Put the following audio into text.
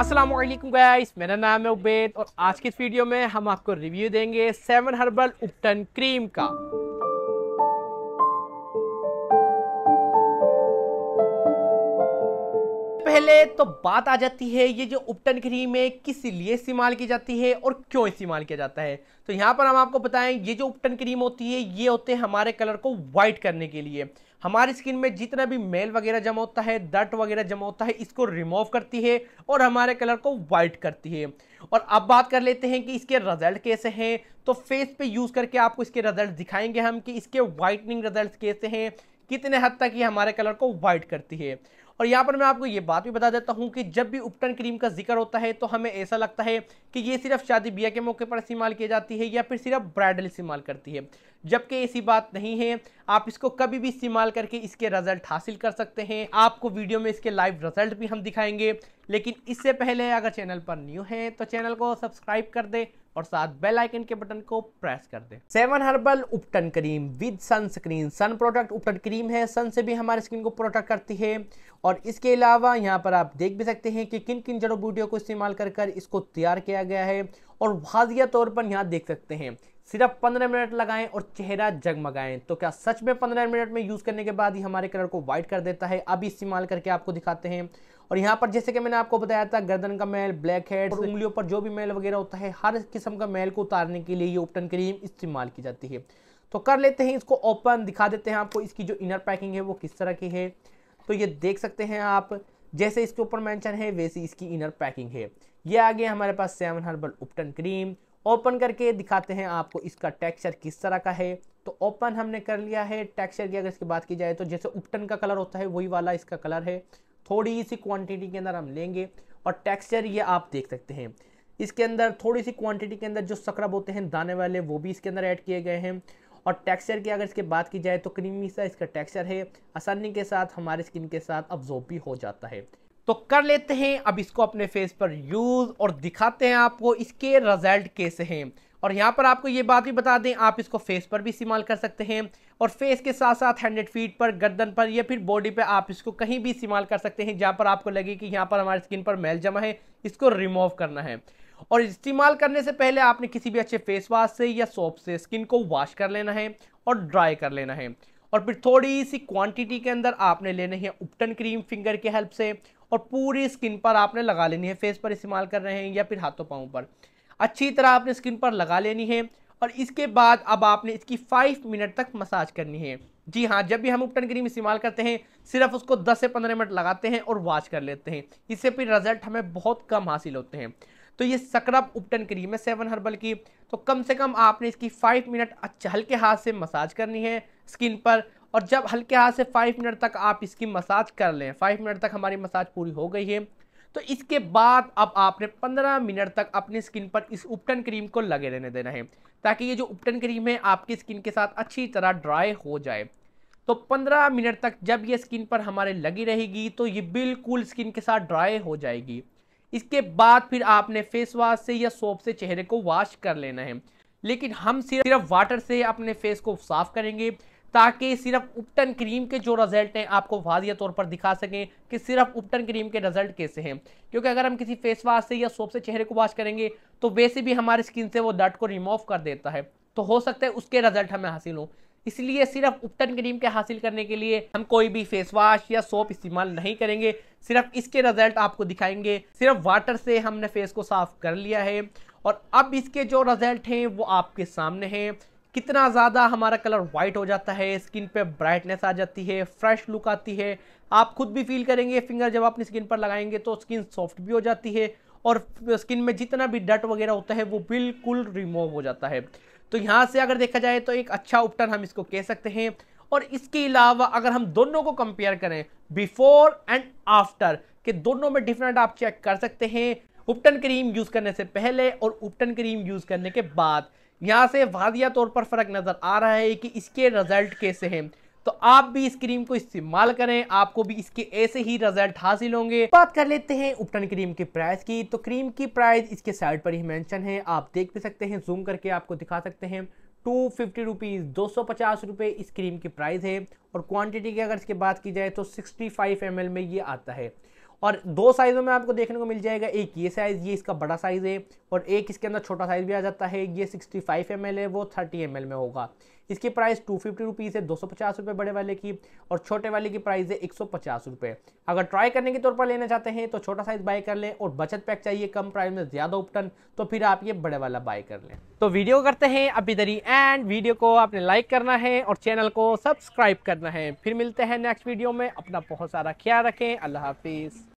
Aslam guys मेरा नाम है उबेद और आज की इस वीडियो में हम आपको रिव्यू देंगे सेवन हर्बल उपटन क्रीम का पहले तो बात आ जाती है ये जो उपटन क्रीम है किस लिए इस्तेमाल की जाती है और क्यों इस्तेमाल किया जाता है तो यहाँ पर हम आपको बताएं ये जो उपटन क्रीम होती है ये होते हैं हमारे कलर को वाइट करने के लिए हमारी स्किन में जितना भी मेल वगैरह जमा होता है डट वगैरह जमा होता है इसको रिमूव करती है और हमारे कलर को वाइट करती है और अब बात कर लेते हैं कि इसके रिजल्ट कैसे हैं तो फेस पे यूज़ करके आपको इसके रिजल्ट दिखाएंगे हम कि इसके वाइटनिंग रिजल्ट कैसे हैं कितने हद तक ये हमारे कलर को वाइट करती है और यहाँ पर मैं आपको ये बात भी बता देता हूँ कि जब भी उपटन क्रीम का जिक्र होता है तो हमें ऐसा लगता है कि ये सिर्फ शादी ब्याह के मौके पर इस्तेमाल की जाती है या फिर सिर्फ ब्राइडल इस्तेमाल करती है जबकि ऐसी बात नहीं है आप इसको कभी भी इस्तेमाल करके इसके रिजल्ट हासिल कर सकते हैं आपको वीडियो में इसके लाइव रिजल्ट भी हम दिखाएंगे लेकिन इससे पहले अगर चैनल पर न्यू हैं तो चैनल को सब्सक्राइब कर दें और साथ बेल आइकन के बटन को प्रेस कर दें seven herbal ubtan cream with sunscreen sun product ubtan cream है सन से भी हमारे स्किन को प्रोटेक्ट करती है और इसके अलावा यहाँ पर आप देख भी सकते हैं कि किन किन जड़ों बूटियों को इस्तेमाल कर कर इसको तैयार किया गया है और वाजिया तौर पर यहाँ देख सकते हैं सिर्फ पंद्रह मिनट लगाएं और चेहरा जगमगाएं तो क्या सच में पंद्रह मिनट में यूज़ करने के बाद ही हमारे कलर को वाइट कर देता है अभी इस्तेमाल करके आपको दिखाते हैं और यहाँ पर जैसे कि मैंने आपको बताया था गर्दन का मैल ब्लैक हेड और उंगलियों पर जो भी मैल वगैरह होता है हर किस्म का मैल को उतारने के लिए ये उपटन क्रीम इस्तेमाल की जाती है तो कर लेते हैं इसको ओपन दिखा देते हैं आपको इसकी जो इनर पैकिंग है वो किस तरह की है तो ये देख सकते हैं आप जैसे इसके ऊपर मेंशन है वैसी इसकी इनर पैकिंग है ये आ गया हमारे पास seven herbal ubtan cream open करके दिखाते हैं आपको इसका टेक्सचर किस तरह का है तो ओपन हमने कर लिया है टेक्सचर की अगर इसकी बात की जाए तो जैसे उपटन का कलर होता है वही वाला इसका कलर है थोड़ी सी क्वान्टिटी के अंदर हम लेंगे और टेक्स्चर ये आप देख सकते हैं इसके अंदर थोड़ी सी क्वांटिटी के अंदर जो सकरब होते हैं दाने वाले वो भी इसके अंदर ऐड किए गए हैं और टेक्सचर की अगर इसके बात की जाए तो क्रीमी सा इसका टेक्सचर है आसानी के साथ हमारे स्किन के साथ अब्जॉर्ब भी हो जाता है तो कर लेते हैं अब इसको अपने फेस पर यूज़ और दिखाते हैं आपको इसके रिजल्ट कैसे हैं और यहाँ पर आपको ये बात भी बता दें आप इसको फेस पर भी इस्तेमाल कर सकते हैं और फेस के साथ साथ हंड्रेड फीट पर गर्दन पर या फिर बॉडी पर आप इसको कहीं भी इस्तेमाल कर सकते हैं जहाँ पर आपको लगे कि यहाँ पर हमारी स्किन पर मैल जमा है इसको रिमूव करना है और इस्तेमाल करने से पहले आपने किसी भी अच्छे फेस वाश से या सोप से स्किन को वॉश कर लेना है और ड्राई कर लेना है और फिर थोड़ी सी क्वांटिटी के अंदर आपने लेनी है उपटन क्रीम फिंगर की हेल्प से और पूरी स्किन पर आपने लगा लेनी है फेस पर इस्तेमाल कर रहे हैं या फिर हाथों पाँव पर अच्छी तरह आपने स्किन पर लगा लेनी है और इसके बाद अब आपने इसकी फाइव मिनट तक मसाज करनी है जी हाँ जब भी हम उपटन क्रीम इस्तेमाल करते हैं सिर्फ उसको 10 से 15 मिनट लगाते हैं और वॉश कर लेते हैं इससे फिर रिजल्ट हमें बहुत कम हासिल होते हैं तो ये सकरब उपटन क्रीम है सेवन हर्बल की तो कम से कम आपने इसकी फाइव मिनट अच्छा हल्के हाथ से मसाज करनी है स्किन पर और जब हल्के हाथ से फाइव मिनट तक आप इसकी मसाज कर लें फाइव मिनट तक हमारी मसाज पूरी हो गई है तो इसके बाद अब आपने 15 मिनट तक अपनी स्किन पर इस उपटन क्रीम को लगे रहने देना है ताकि ये जो उपटन क्रीम है आपकी स्किन के साथ अच्छी तरह ड्राई हो जाए तो 15 मिनट तक जब ये स्किन पर हमारे लगी रहेगी तो ये बिल्कुल स्किन के साथ ड्राई हो जाएगी इसके बाद फिर आपने फेस वॉश से या सोप से चेहरे को वॉश कर लेना है लेकिन हम सिर्फ सिर्फ वाटर से अपने फेस को साफ करेंगे ताकि सिर्फ उपटन क्रीम के जो रिजल्ट हैं आपको वाजिया तौर पर दिखा सकें कि सिर्फ उपटन क्रीम के रिजल्ट कैसे हैं क्योंकि अगर हम किसी फेस वाश से या सोप से चेहरे को वॉश करेंगे तो वैसे भी हमारे स्किन से वो डट को रिमूव कर देता है तो हो सकता है उसके रिजल्ट हमें हासिल हो इसलिए सिर्फ उपटन क्रीम के हासिल करने के लिए हम कोई भी फेस वॉश या सोप इस्तेमाल नहीं करेंगे सिर्फ इसके रिजल्ट आपको दिखाएंगे सिर्फ वाटर से हमने फेस को साफ कर लिया है और अब इसके जो रिजल्ट हैं वो आपके सामने हैं कितना ज़्यादा हमारा कलर वाइट हो जाता है स्किन पे ब्राइटनेस आ जाती है फ्रेश लुक आती है आप खुद भी फील करेंगे फिंगर जब अपनी स्किन पर लगाएंगे तो स्किन सॉफ्ट भी हो जाती है और स्किन में जितना भी डट वगैरह होता है वो बिल्कुल रिमूव हो जाता है तो यहाँ से अगर देखा जाए तो एक अच्छा उपटन हम इसको कह सकते हैं और इसके अलावा अगर हम दोनों को कंपेयर करें बिफोर एंड आफ्टर के दोनों में डिफरेंट आप चेक कर सकते हैं उपटन क्रीम यूज़ करने से पहले और उपटन क्रीम यूज़ करने के बाद यहाँ से वादिया तौर पर फ़र्क नज़र आ रहा है कि इसके रिजल्ट कैसे हैं तो आप भी इस क्रीम को इस्तेमाल करें आपको भी इसके ऐसे ही रिजल्ट हासिल होंगे बात कर लेते हैं उपटन क्रीम के प्राइस की तो क्रीम की प्राइस इसके साइड पर ही मेंशन है आप देख भी सकते हैं जूम करके आपको दिखा सकते हैं टू फिफ्टी रुपीज़ दो सौ पचास रुपये इस क्रीम की प्राइस है और क्वांटिटी की अगर इसकी बात की जाए तो सिक्सटी फाइव एम एल में ये आता है और दो साइज़ों में आपको देखने को मिल जाएगा एक ये साइज़ ये इसका बड़ा साइज़ है और एक इसके अंदर छोटा साइज़ भी आ जाता है ये सिक्सटी फाइव एम एल है वो थर्टी एम एल में होगा इसकी प्राइस टू फिफ्टी रुपीज़ है दो सौ पचास रुपये बड़े वाले की और छोटे वाले की प्राइस है एक सौ पचास रुपये अगर ट्राई करने के तौर पर लेना चाहते हैं तो छोटा साइज़ बाय कर लें और बचत पैक चाहिए कम प्राइस में ज़्यादा उपटन तो फिर आप ये बड़े वाला बाय कर लें तो वीडियो करते हैं अभी तरी एंड वीडियो को आपने लाइक करना है और चैनल को सब्सक्राइब करना है फिर मिलते हैं नेक्स्ट वीडियो में अपना बहुत सारा ख्याल रखें अल्लाह हाफिज़